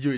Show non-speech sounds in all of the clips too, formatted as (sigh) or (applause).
Yo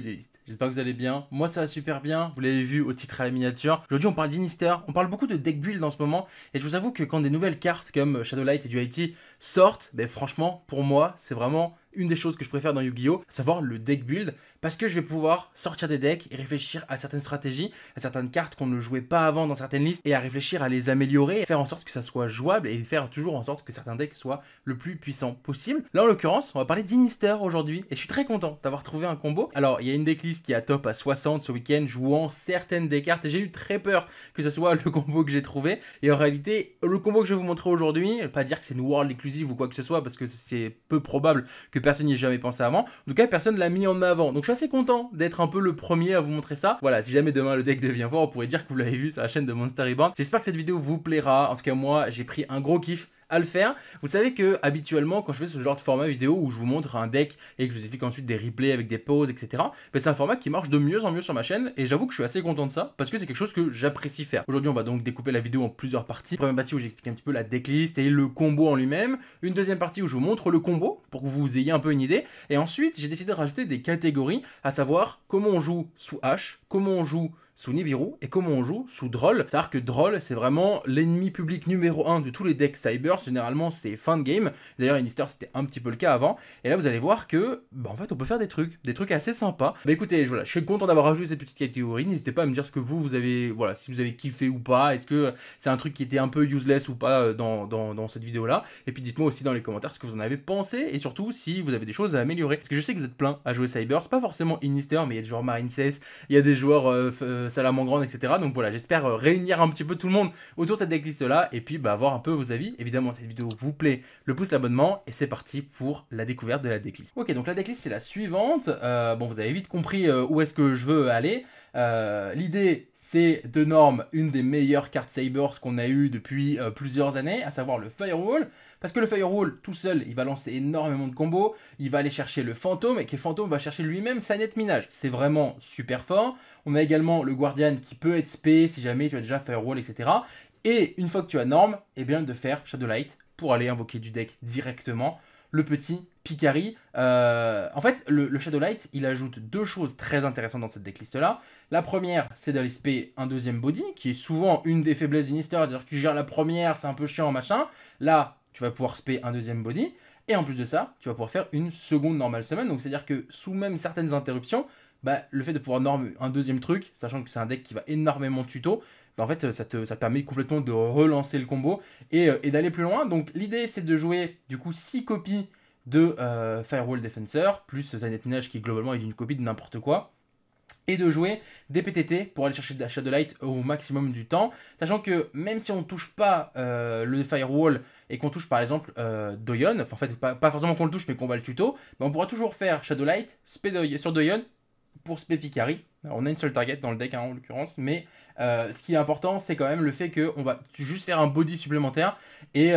j'espère que vous allez bien. Moi ça va super bien, vous l'avez vu au titre à la miniature. Aujourd'hui on parle d'Inister, on parle beaucoup de deck build en ce moment et je vous avoue que quand des nouvelles cartes comme Shadowlight et du IT sortent, ben franchement pour moi c'est vraiment une des choses que je préfère dans Yu-Gi-Oh, savoir le deck build, parce que je vais pouvoir sortir des decks et réfléchir à certaines stratégies, à certaines cartes qu'on ne jouait pas avant dans certaines listes, et à réfléchir à les améliorer, et faire en sorte que ça soit jouable, et faire toujours en sorte que certains decks soient le plus puissants possible. Là, en l'occurrence, on va parler d'Inister aujourd'hui, et je suis très content d'avoir trouvé un combo. Alors, il y a une decklist qui est à top à 60 ce week-end, jouant certaines des cartes, et j'ai eu très peur que ce soit (laughs) le combo que j'ai trouvé, et en réalité, le combo que je vais vous montrer aujourd'hui, pas dire que c'est une world exclusive ou quoi que ce soit, parce que c'est peu probable que personne n'y ait jamais pensé avant. En tout cas, personne l'a mis en avant. Donc je suis assez content d'être un peu le premier à vous montrer ça. Voilà, si jamais demain le deck devient fort, on pourrait dire que vous l'avez vu sur la chaîne de Monster Reborn. J'espère que cette vidéo vous plaira. En tout cas, moi, j'ai pris un gros kiff à le faire. Vous savez que habituellement, quand je fais ce genre de format vidéo où je vous montre un deck et que je vous explique ensuite des replays avec des pauses, etc., ben, c'est un format qui marche de mieux en mieux sur ma chaîne et j'avoue que je suis assez content de ça parce que c'est quelque chose que j'apprécie faire. Aujourd'hui, on va donc découper la vidéo en plusieurs parties. Première partie où j'explique un petit peu la decklist et le combo en lui-même. Une deuxième partie où je vous montre le combo pour que vous ayez un peu une idée. Et ensuite, j'ai décidé de rajouter des catégories, à savoir comment on joue sous H, comment on joue sous Nibiru et comment on joue sous Droll. C'est-à-dire que Droll, c'est vraiment l'ennemi public numéro 1 de tous les decks Cyber. Généralement, c'est fin de game. D'ailleurs, Inister, c'était un petit peu le cas avant. Et là, vous allez voir que, bah, en fait, on peut faire des trucs, des trucs assez sympas. Bah écoutez, voilà, je suis content d'avoir ajouté cette petite catégorie. N'hésitez pas à me dire ce que vous, vous avez, voilà, si vous avez kiffé ou pas. Est-ce que c'est un truc qui était un peu useless ou pas euh, dans, dans, cette vidéo-là Et puis, dites-moi aussi dans les commentaires ce que vous en avez pensé et surtout si vous avez des choses à améliorer. Parce que je sais que vous êtes plein à jouer Cyber. C'est pas forcément Inister mais il y a des joueurs Marine il y a des joueurs. Euh, euh, Salamandran, etc. Donc voilà, j'espère euh, réunir un petit peu tout le monde autour de cette decklist là et puis bah, avoir un peu vos avis. Évidemment, cette vidéo vous plaît, le pouce, l'abonnement et c'est parti pour la découverte de la decklist. Ok, donc la decklist c'est la suivante. Euh, bon, vous avez vite compris euh, où est-ce que je veux aller. L'idée c'est de norme une des meilleures cartes Sabers qu'on a eu depuis plusieurs années, à savoir le Firewall. Parce que le Firewall, tout seul, il va lancer énormément de combos. Il va aller chercher le fantôme et que le fantôme va chercher lui-même sa net minage. C'est vraiment super fort. On a également le Guardian qui peut être spé si jamais tu as déjà Firewall, etc. Et une fois que tu as norme, eh bien de faire Shadowlight pour aller invoquer du deck directement le petit Picari. Euh, en fait, le, Shadow Shadowlight, il ajoute deux choses très intéressantes dans cette decklist-là. La première, c'est d'aller spé un deuxième body, qui est souvent une des faiblesses d'Inister, c'est-à-dire que tu gères la première, c'est un peu chiant, machin. Là, tu vas pouvoir spé un deuxième body. Et en plus de ça, tu vas pouvoir faire une seconde normale semaine Donc c'est-à-dire que sous même certaines interruptions, bah, le fait de pouvoir normer un deuxième truc, sachant que c'est un deck qui va énormément tuto, bah, en fait ça te, ça permet complètement de relancer le combo euh, et, d'aller plus loin. Donc l'idée c'est de jouer du coup 6 copies de euh, Firewall Defensor, plus Zanet Minage qui globalement est une copie de n'importe quoi et de jouer des PTT pour aller chercher de la Light au maximum du temps. Sachant que même si on ne touche pas euh, le Firewall et qu'on touche par exemple euh, Doyon, enfin en fait pas, forcément qu'on le touche mais qu'on va le tuto, ben, on pourra toujours faire Shadowlight sur Doyon pour Spé Picari. on a une seule target dans le deck hein, en l'occurrence, mais euh, ce qui est important c'est quand même le fait qu'on va juste faire un body supplémentaire. Et,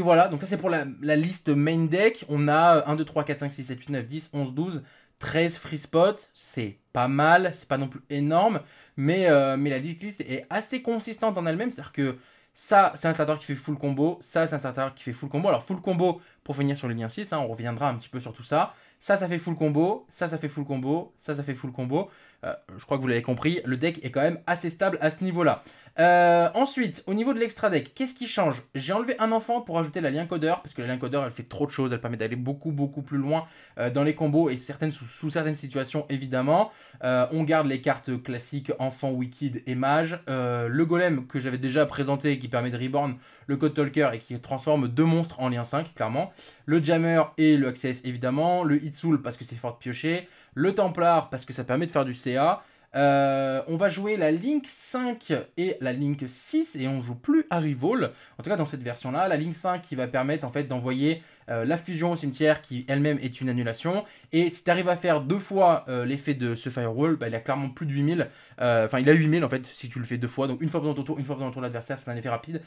voilà, donc ça c'est pour la, la, liste main deck. On a 1, 2, 3, 4, 5, 6, 7, 8, 9, 10, 11, 12. 13 free spots, c'est pas mal, c'est pas non plus énorme, euh, mais, la list est assez consistante en elle-même, c'est-à-dire que ça, c'est un starter qui fait full combo. Ça, c'est un starter qui fait full combo. Alors, full combo, pour finir sur les liens 6, hein, on reviendra un petit peu sur tout ça. Ça, ça fait full combo. Ça, ça fait full combo. Ça, ça fait full combo. Euh, je crois que vous l'avez compris, le deck est quand même assez stable à ce niveau-là. Euh, ensuite, au niveau de l'extra deck, qu'est-ce qui change J'ai enlevé un enfant pour ajouter la lien codeur, parce que la lien codeur, elle fait trop de choses, elle permet d'aller beaucoup, beaucoup plus loin euh, dans les combos et certaines, sous, certaines situations, évidemment. on garde les cartes classiques enfant, wicked et mage. le golem que j'avais déjà présenté qui permet de reborn le code talker et qui transforme deux monstres en lien 5, clairement. Le jammer et le access, évidemment. Le Hitsoul, parce que c'est fort de piocher le Templar parce que ça permet de faire du CA, euh, on va jouer la Link 5 et la Link 6 et on joue plus à Rival, en tout cas dans cette version-là. La Link 5 qui va permettre en fait d'envoyer euh, la fusion au cimetière qui elle-même est une annulation. Et si tu arrives à faire deux fois euh, l'effet de ce firewall, bah, il a clairement plus de 8000. Enfin, il a 8000 en fait si tu le fais deux fois. Donc une fois pendant ton tour, une fois pendant ton tour de l'adversaire, c'est un effet rapide.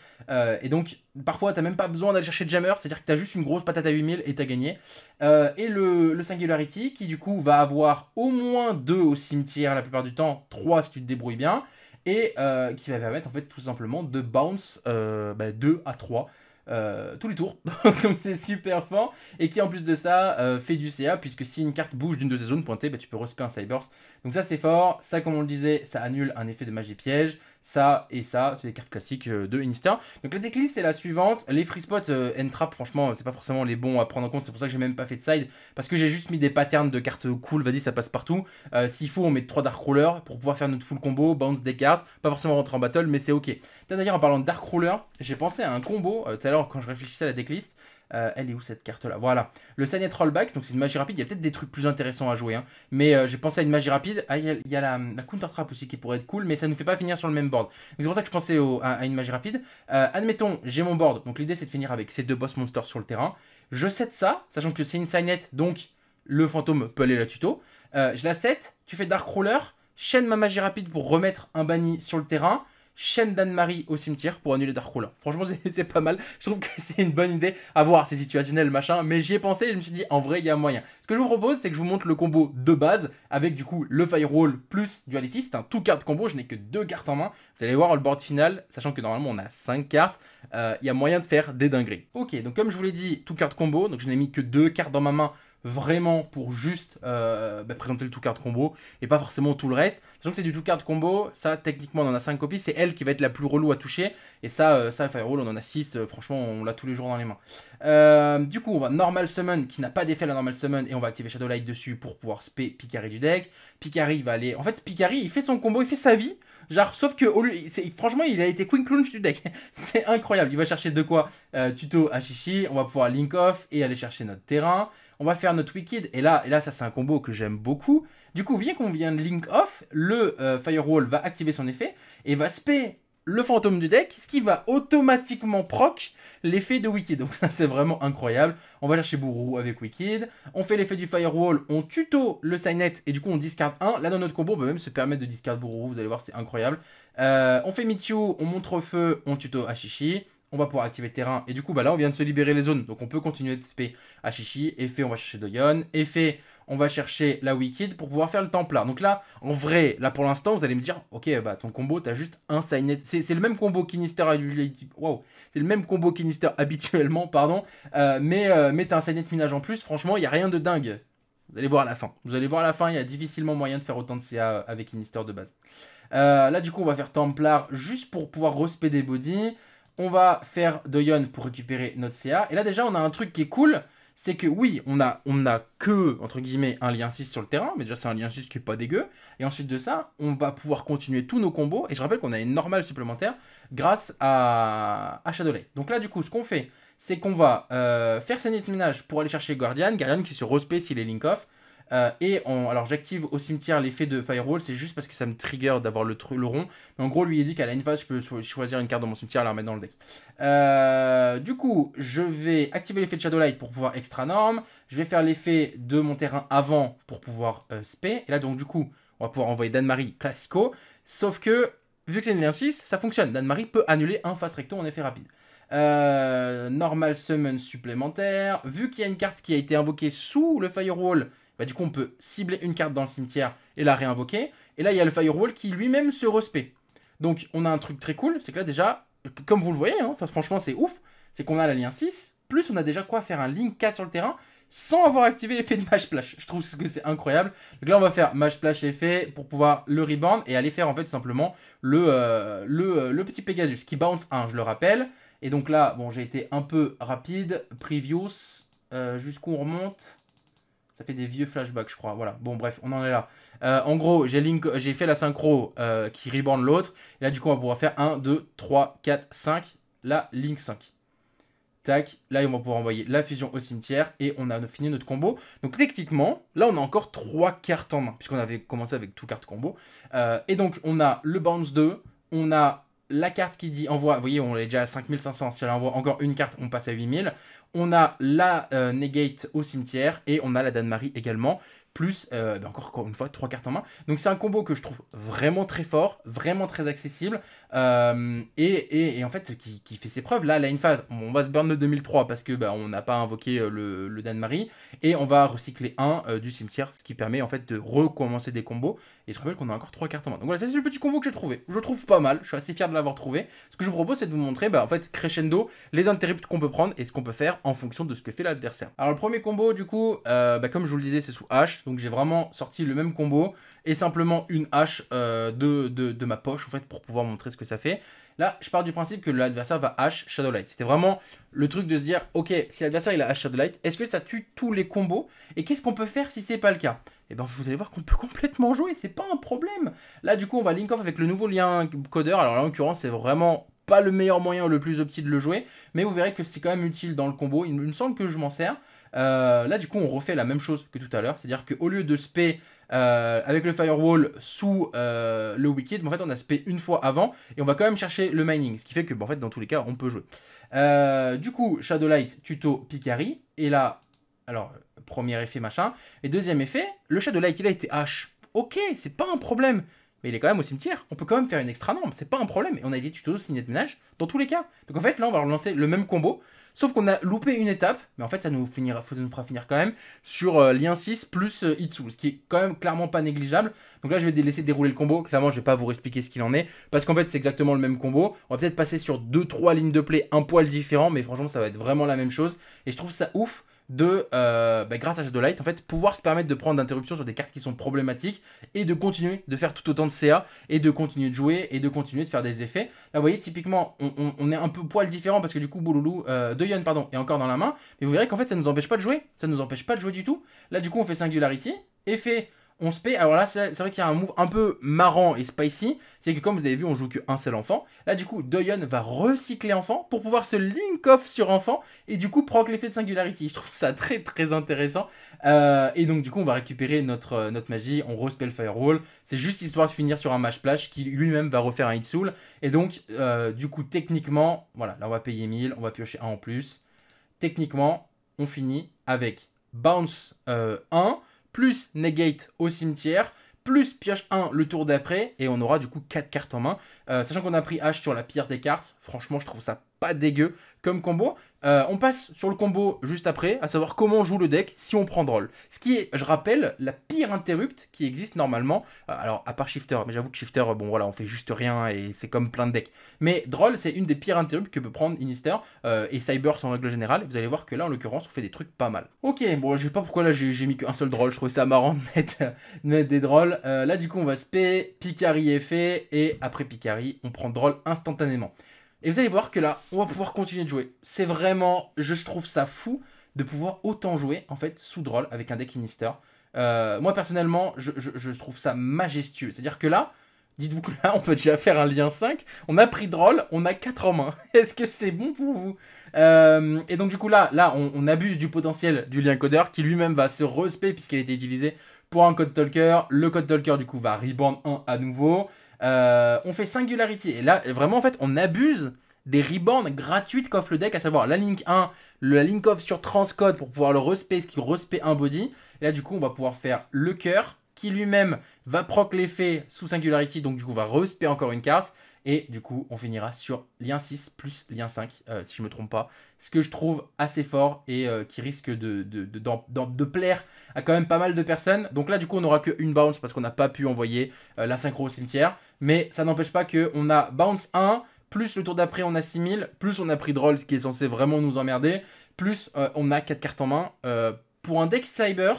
et donc parfois, t'as même pas besoin d'aller chercher de jammer, c'est-à-dire que t'as juste une grosse patate à 8000 et t'as gagné. et le, le Singularity qui du coup va avoir au moins deux au cimetière la plupart du temps 3 si tu te débrouilles bien, et euh, qui va permettre en fait tout simplement de bounce 2 euh, bah, à 3. Euh, tous les tours, (laughs) donc c'est super fort, et qui en plus de ça fait du CA, puisque si une carte bouge d'une de ces zones pointées, bah, tu peux respecter un cyborg Donc ça c'est fort, ça comme on le disait, ça annule un effet de magie piège, ça et ça, c'est les cartes classiques euh, de Innister. Donc la decklist est la suivante, les free spots euh, franchement c'est pas forcément les bons à prendre en compte, c'est pour ça que j'ai même pas fait de side, parce que j'ai juste mis des patterns de cartes cool, vas-y ça passe partout, euh, s'il faut on met 3 Dark Roller pour pouvoir faire notre full combo, bounce des cartes, pas forcément rentrer en battle mais c'est ok. D'ailleurs en parlant de Dark Roller, j'ai pensé à un combo, euh, tout à l'heure quand je réfléchissais à la decklist, euh, elle est où cette carte-là Voilà. Le signet Rollback, donc c'est une magie rapide. Il y a peut-être des trucs plus intéressants à jouer. Hein. Mais euh, j'ai pensé à une magie rapide. Ah, il y a, la, Counter Trap aussi qui pourrait être cool, mais ça ne nous fait pas finir sur le même board. C'est pour ça que je pensais à, une magie rapide. Euh, admettons, j'ai mon board. Donc l'idée c'est de finir avec ces deux boss monsters sur le terrain. Je set ça, sachant que c'est une signet, donc le fantôme peut aller la tuto. je la set, tu fais Dark Roller, chaîne ma magie rapide pour remettre un banni sur le terrain d'Anne-Marie au cimetière pour annuler Roller. Franchement, (laughs) c'est pas mal. Je trouve que c'est une bonne idée à voir, c'est situationnel, machin. Mais j'y ai pensé et je me suis dit, en vrai, il y a moyen. Ce que je vous propose, c'est que je vous montre le combo de base avec du coup le Firewall plus Duality. C'est un tout carte combo, je n'ai que deux cartes en main. Vous allez voir le board final, sachant que normalement on a cinq cartes. Euh, il y a moyen de faire des dingueries. Ok, donc comme je vous l'ai dit, tout carte combo. Donc je n'ai mis que deux cartes dans ma main vraiment pour juste euh, bah, présenter le tout card combo et pas forcément tout le reste. Sachant que c'est du tout card combo, ça techniquement on en a 5 copies, c'est elle qui va être la plus relou à toucher. Et ça, euh, ça fait Firewall on en a 6, euh, franchement on l'a tous les jours dans les mains. du coup on va Normal Summon qui n'a pas d'effet la Normal Summon et on va activer Shadow Light dessus pour pouvoir spé Picari du deck. Picari va aller... En fait Picari il fait son combo, il fait sa vie. Genre, sauf que franchement, il a été Queen Clunch du deck. (laughs) c'est incroyable. Il va chercher de quoi euh, Tuto à Chichi. On va pouvoir link off et aller chercher notre terrain. On va faire notre Wicked. Et là, et là ça, c'est un combo que j'aime beaucoup. Du coup, bien qu'on de link off, le euh, Firewall va activer son effet et va spé le fantôme du deck, ce qui va automatiquement proc l'effet de Wicked. Donc ça c'est vraiment incroyable. On va chercher Bourou avec Wicked, on fait l'effet du Firewall, on tuto le Signet et du coup on discard un. Là dans notre combo on peut même se permettre de discard Bourou, vous allez voir c'est incroyable. Euh, on fait Mityo, on montre feu, on tuto Ashishi on va pouvoir activer terrain. Et du coup, bah là, on vient de se libérer les zones. Donc, on peut continuer de spé à Chichi. Effet, on va chercher Doyon. Effet, on va chercher la Wicked pour pouvoir faire le Templar Donc là, en vrai, là pour l'instant, vous allez me dire, ok, bah ton combo, t'as juste un Signet. C'est le même combo Kinister. Wow. C'est le même combo Kinister (laughs) habituellement, pardon. Euh, euh, mais t'as un Signet minage en plus. Franchement, il n'y a rien de dingue. Vous allez voir à la fin. Vous allez voir à la fin, il y a difficilement moyen de faire autant de CA euh, avec inister de base. là, du coup, on va faire Templar juste pour pouvoir respecter des bodies on va faire de Yon pour récupérer notre CA. Et là déjà, on a un truc qui est cool, c'est que oui, on a, on que, entre guillemets, un lien 6 sur le terrain, mais déjà c'est un lien 6 qui est pas dégueu. Et ensuite de ça, on va pouvoir continuer tous nos combos. Et je rappelle qu'on a une normale supplémentaire grâce à, à Shadowlay. Donc là du coup, ce qu'on fait, c'est qu'on va euh, faire sa de minage pour aller chercher Guardian. Guardian qui se respect s'il est link-off. Euh, et alors j'active au cimetière l'effet de firewall, c'est juste parce que ça me trigger d'avoir le, le rond. Mais en gros, lui il dit qu'à la une phase, je peux choisir une carte dans mon cimetière et la remettre dans le deck. Euh, du coup, je vais activer l'effet de Shadowlight pour pouvoir extra norme. Je vais faire l'effet de mon terrain avant pour pouvoir euh, spé. Et là, donc du coup, on va pouvoir envoyer Danmarie classico. Sauf que, vu que c'est une lien 6, ça fonctionne. Danmarie peut annuler un face recto en effet rapide. normal summon supplémentaire. Vu qu'il y a une carte qui a été invoquée sous le firewall, bah, du coup, on peut cibler une carte dans le cimetière et la réinvoquer. Et là, il y a le firewall qui lui-même se respect. Donc, on a un truc très cool, c'est que là, déjà, comme vous le voyez, hein, franchement, c'est ouf, c'est qu'on a la lien 6, plus on a déjà quoi faire un link 4 sur le terrain sans avoir activé l'effet de match Je trouve que c'est incroyable. Donc là, on va faire match splash effet pour pouvoir le rebound et aller faire en fait simplement le, euh, euh, le, petit Pegasus qui bounce 1, je le rappelle. Et donc là, bon, j'ai été un peu rapide. Previous jusqu'on euh, jusqu'où remonte ça fait des vieux flashbacks, je crois. Voilà. Bon, bref, on en est là. Euh, en gros, j'ai, fait la synchro euh, qui rebound l'autre. Et là, du coup, on va pouvoir faire 1, 2, 3, 4, 5. Là, Link 5. Tac. Là, on va pouvoir envoyer la fusion au cimetière. Et on a fini notre combo. Donc, techniquement, là, on a encore 3 cartes en main. Puisqu'on avait commencé avec tout cartes combo. Euh, et donc, on a le bounce 2. On a la carte qui dit envoie, vous voyez, on est déjà à 5500. Si elle envoie encore une carte, on passe à 8000. On a la euh, negate au cimetière et on a la Danemarie également plus euh, bah, encore, une fois trois cartes en main. Donc c'est un combo que je trouve vraiment très fort, vraiment très accessible euh, et, en fait qui, fait ses preuves. Là, elle a une phase, on va se burn le 2003 parce que bah, on n'a pas invoqué euh, le, le et on va recycler un du cimetière, ce qui permet en fait de recommencer des combos. Et je rappelle qu'on a encore trois cartes en main. Donc voilà, c'est le petit combo que j'ai trouvé. Je le trouve pas mal, je suis assez fier de l'avoir trouvé. Ce que je vous propose, c'est de vous montrer bah, en fait crescendo les interrupts qu'on peut prendre et ce qu'on peut faire en fonction de ce que fait l'adversaire. Alors le premier combo du coup, bah, comme je vous le disais, c'est sous H donc j'ai vraiment sorti le même combo et simplement une hache euh, de, ma poche en fait pour pouvoir montrer ce que ça fait. Là, je pars du principe que l'adversaire va hache Shadowlight. C'était vraiment le truc de se dire, ok, si l'adversaire il a hache Shadowlight, est-ce que ça tue tous les combos Et qu'est-ce qu'on peut faire si c'est pas le cas et eh bien vous allez voir qu'on peut complètement jouer, c'est pas un problème. Là du coup on va link off avec le nouveau lien codeur. Alors là, en l'occurrence c'est vraiment pas le meilleur moyen ou le plus opti de le jouer, mais vous verrez que c'est quand même utile dans le combo. Il me semble que je m'en sers. Euh, là, du coup, on refait la même chose que tout à l'heure, c'est-à-dire qu'au lieu de spé euh, avec le firewall sous euh, le wicked, en fait, on a spé une fois avant et on va quand même chercher le mining, ce qui fait que, bah, en fait, dans tous les cas, on peut jouer. du coup, Shadowlight, tuto, Picari, et là, alors, premier effet, machin, et deuxième effet, le light il a été H. Ok, c'est pas un problème mais il est quand même au cimetière. On peut quand même faire une extra norme, c'est pas un problème. Et on a des tutos signés de ménage dans tous les cas. Donc en fait, là, on va relancer le même combo, sauf qu'on a loupé une étape, mais en fait, ça nous, finira, ça nous fera finir quand même sur euh, lien 6 plus euh, Itsu, ce qui est quand même clairement pas négligeable. Donc là, je vais laisser dérouler le combo. Clairement, je vais pas vous expliquer ce qu'il en est, parce qu'en fait, c'est exactement le même combo. On va peut-être passer sur 2-3 lignes de play un poil différent, mais franchement, ça va être vraiment la même chose. Et je trouve ça ouf de, euh, bah, grâce à Shadow Light, en fait, pouvoir se permettre de prendre d'interruptions sur des cartes qui sont problématiques et de continuer de faire tout autant de CA et de continuer de jouer et de continuer de faire des effets. Là, vous voyez, typiquement, on, est un peu poil différent parce que du coup, Bouloulou, euh, de Yon, pardon, est encore dans la main. Mais vous verrez qu'en fait, ça nous empêche pas de jouer. Ça nous empêche pas de jouer du tout. Là, du coup, on fait Singularity, effet on se paye. Alors là, c'est vrai qu'il y a un move un peu marrant et spicy. C'est que comme vous avez vu, on joue qu'un seul enfant. Là, du coup, Doyon va recycler enfant pour pouvoir se link off sur enfant et du coup proc l'effet de singularity. Je trouve ça très très intéressant. Euh, et donc, du coup, on va récupérer notre, euh, notre magie. On le firewall. C'est juste histoire de finir sur un match plash qui lui-même va refaire un hit soul. Et donc, euh, du coup, techniquement, voilà, là on va payer 1000. On va piocher 1 en plus. Techniquement, on finit avec bounce 1 plus Negate au cimetière, plus pioche 1 le tour d'après, et on aura du coup 4 cartes en main. Euh, sachant qu'on a pris H sur la pire des cartes, franchement je trouve ça pas dégueu comme combo. Euh, on passe sur le combo juste après, à savoir comment on joue le deck si on prend Droll. Ce qui est, je rappelle, la pire interrupte qui existe normalement. Euh, alors, à part Shifter, mais j'avoue que Shifter, euh, bon voilà, on fait juste rien et c'est comme plein de decks. Mais Droll, c'est une des pires interruptes que peut prendre Inister et Cyber sans règle générale. Vous allez voir que là, en l'occurrence, on fait des trucs pas mal. Ok, bon, je sais pas pourquoi là j'ai mis qu'un seul drôle, je trouvais ça marrant de mettre, des drôles là, du coup, on va spé, Picari est fait et après Picari, on prend Droll instantanément. Et vous allez voir que là, on va pouvoir continuer de jouer. C'est vraiment, je trouve ça fou de pouvoir autant jouer, en fait, sous drôle avec un deck Inister. Euh, moi, personnellement, je, trouve ça majestueux. C'est-à-dire que là, dites-vous que là, on peut déjà faire un lien 5. On a pris drôle, on a 4 en main. (laughs) Est-ce que c'est bon pour vous euh, Et donc, du coup, là, là on, abuse du potentiel du lien codeur qui lui-même va se respect puisqu'il a été utilisé pour un code talker. Le code talker, du coup, va rebound 1 à nouveau. Euh, on fait Singularity. Et là, vraiment, en fait, on abuse des rebounds gratuites qu'offre le deck, à savoir la Link 1, la Link off sur Transcode pour pouvoir le ce qui respect un body. là, du coup, on va pouvoir faire le cœur qui lui-même va proc l'effet sous Singularity, donc du coup, va respace encore une carte. Et du coup, on finira sur lien 6 plus lien 5, euh, si je ne me trompe pas. Ce que je trouve assez fort et euh, qui risque de, de, plaire à quand même pas mal de personnes. Donc là, du coup, on n'aura qu'une bounce parce qu'on n'a pas pu envoyer euh, la synchro au cimetière. Mais ça n'empêche pas qu'on a bounce 1, plus le tour d'après, on a 6000, plus on a pris Droll, ce qui est censé vraiment nous emmerder, plus on a 4 cartes en main. pour un deck Cybers,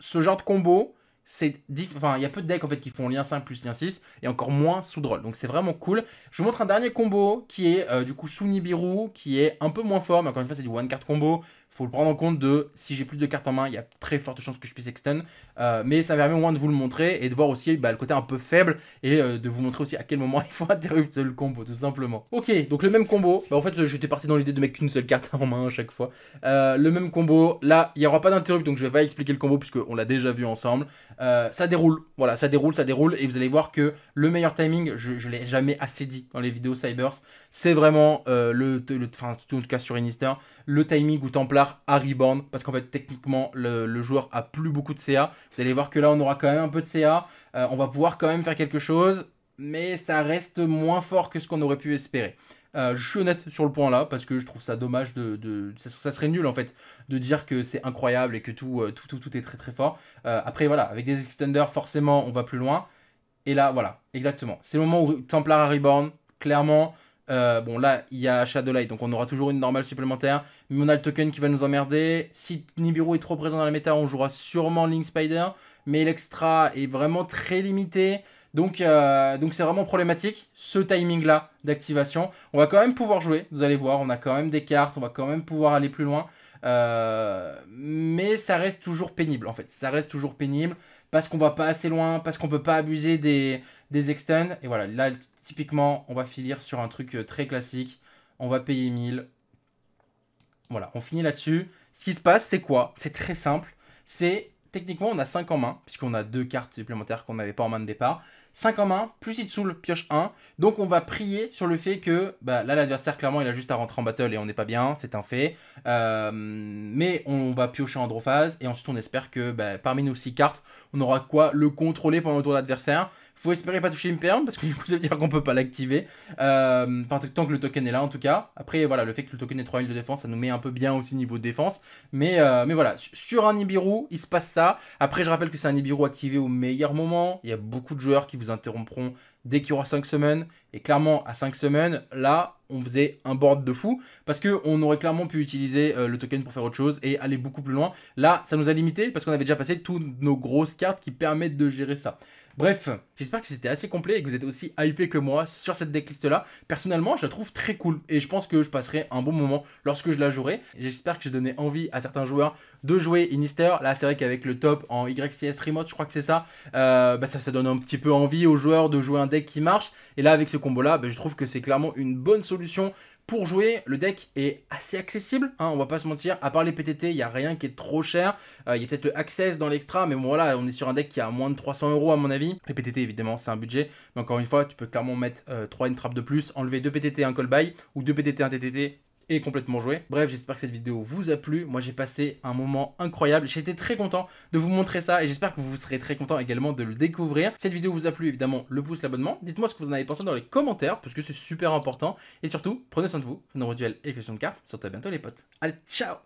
ce genre de combo, c'est enfin il y a peu de decks en fait qui font lien 5 plus lien 6 et encore moins sous drôle donc c'est vraiment cool je vous montre un dernier combo qui est euh, du coup Sunibiru qui est un peu moins fort mais encore une fois c'est du one card combo faut le prendre en compte de si j'ai plus de cartes en main, il y a très forte chance que je puisse extend. Euh, mais ça permet au moins de vous le montrer et de voir aussi bah, le côté un peu faible et euh, de vous montrer aussi à quel moment (laughs) il faut interrompre le combo tout simplement. Ok, donc le même combo. Bah, en fait, j'étais parti dans l'idée de mettre qu'une seule carte en main à chaque fois. Euh, le même combo. Là, il n'y aura pas d'interrupt donc je ne vais pas expliquer le combo puisqu'on l'a déjà vu ensemble. ça déroule. Voilà, ça déroule, ça déroule. Et vous allez voir que le meilleur timing, je, ne l'ai jamais assez dit dans les vidéos Cybers, c'est vraiment le, enfin, tout cas sur Inister, le timing où Templar à parce qu'en fait techniquement le, joueur a plus beaucoup de CA. Vous allez voir que là on aura quand même un peu de CA, euh, on va pouvoir quand même faire quelque chose, mais ça reste moins fort que ce qu'on aurait pu espérer. Euh, je suis honnête sur le point là parce que je trouve ça dommage de, ça, serait nul en fait de dire que c'est incroyable et que tout, euh, tout, tout, tout est très très fort. après voilà avec des extenders forcément on va plus loin et là voilà exactement c'est le moment où Templar à reborn clairement euh, bon, là, il y a Shadowlight, donc on aura toujours une normale supplémentaire. Mais on a le token qui va nous emmerder. Si Nibiru est trop présent dans la méta, on jouera sûrement Link Spider. Mais l'extra est vraiment très limité. Donc, euh, donc c'est vraiment problématique, ce timing-là d'activation. On va quand même pouvoir jouer, vous allez voir. On a quand même des cartes, on va quand même pouvoir aller plus loin. Euh, mais ça reste toujours pénible, en fait. Ça reste toujours pénible parce qu'on va pas assez loin, parce qu'on peut pas abuser des, des extends. Et voilà, là, typiquement, on va finir sur un truc euh, très classique. On va payer 1000. Voilà, on finit là-dessus. Ce qui se passe, c'est quoi C'est très simple. C'est techniquement, on a 5 en main, puisqu'on a deux cartes supplémentaires qu'on n'avait pas en main de départ. 5 en main, plus il soul, pioche 1. Donc on va prier sur le fait que bah, là l'adversaire clairement il a juste à rentrer en battle et on n'est pas bien, c'est un fait. Euh, mais on va piocher en drophase et ensuite on espère que bah, parmi nos 6 cartes on aura quoi le contrôler pendant le tour d'adversaire faut espérer pas toucher une Imperium parce que du coup ça veut dire qu'on peut pas l'activer. Euh, enfin tant que le token est là en tout cas. Après voilà, le fait que le token ait 3000 de défense, ça nous met un peu bien aussi niveau défense. Mais, euh, mais voilà, sur un Nibiru, il se passe ça. Après je rappelle que c'est un Nibiru activé au meilleur moment. Il y a beaucoup de joueurs qui vous interrompront dès qu'il y aura 5 semaines. Et clairement, à 5 semaines, là, on faisait un board de fou. Parce qu'on aurait clairement pu utiliser euh, le token pour faire autre chose et aller beaucoup plus loin. Là, ça nous a limité parce qu'on avait déjà passé toutes nos grosses cartes qui permettent de gérer ça. Bref, j'espère que c'était assez complet et que vous êtes aussi hypé que moi sur cette decklist là. Personnellement, je la trouve très cool et je pense que je passerai un bon moment lorsque je la jouerai. J'espère que j'ai donné envie à certains joueurs de jouer Inister. Là, c'est vrai qu'avec le top en YCS Remote, je crois que c'est ça, euh, bah, ça, ça donne un petit peu envie aux joueurs de jouer un deck qui marche. Et là, avec ce combo là, bah, je trouve que c'est clairement une bonne solution pour jouer, le deck est assez accessible, hein, on va pas se mentir. À part les PTT, il n'y a rien qui est trop cher. Euh, il y a peut-être le Access dans l'extra, mais bon voilà, on est sur un deck qui a moins de 300 euros à mon avis. Les PTT, évidemment, c'est un budget. Mais encore une fois, tu peux clairement mettre euh, trois 3 une de plus, enlever 2 PTT, un call by. ou 2 PTT, un TTT, complètement joué. Bref, j'espère que cette vidéo vous a plu. Moi, j'ai passé un moment incroyable. J'étais très content de vous montrer ça et j'espère que vous serez très content également de le découvrir. Si cette vidéo vous a plu, évidemment, le pouce, l'abonnement. Dites-moi ce que vous en avez pensé dans les commentaires parce que c'est super important. Et surtout, prenez soin de vous, nos rituels et questions de cartes. Sur à bientôt les potes. Allez, ciao